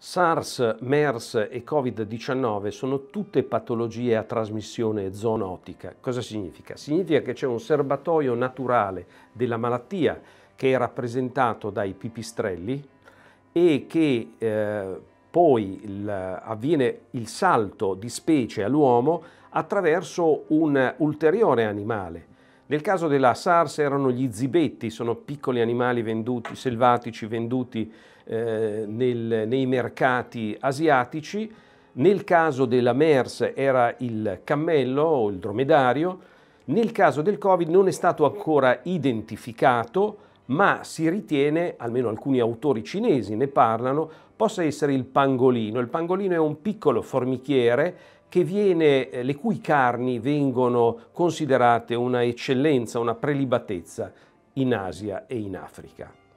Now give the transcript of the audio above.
SARS, MERS e Covid-19 sono tutte patologie a trasmissione zoonotica. Cosa significa? Significa che c'è un serbatoio naturale della malattia che è rappresentato dai pipistrelli e che eh, poi il, avviene il salto di specie all'uomo attraverso un ulteriore animale nel caso della SARS erano gli zibetti, sono piccoli animali venduti, selvatici venduti eh, nel, nei mercati asiatici. Nel caso della MERS era il cammello o il dromedario. Nel caso del Covid non è stato ancora identificato, ma si ritiene, almeno alcuni autori cinesi ne parlano, possa essere il pangolino. Il pangolino è un piccolo formichiere viene, eh, le cui carni vengono considerate una eccellenza, una prelibatezza in Asia e in Africa.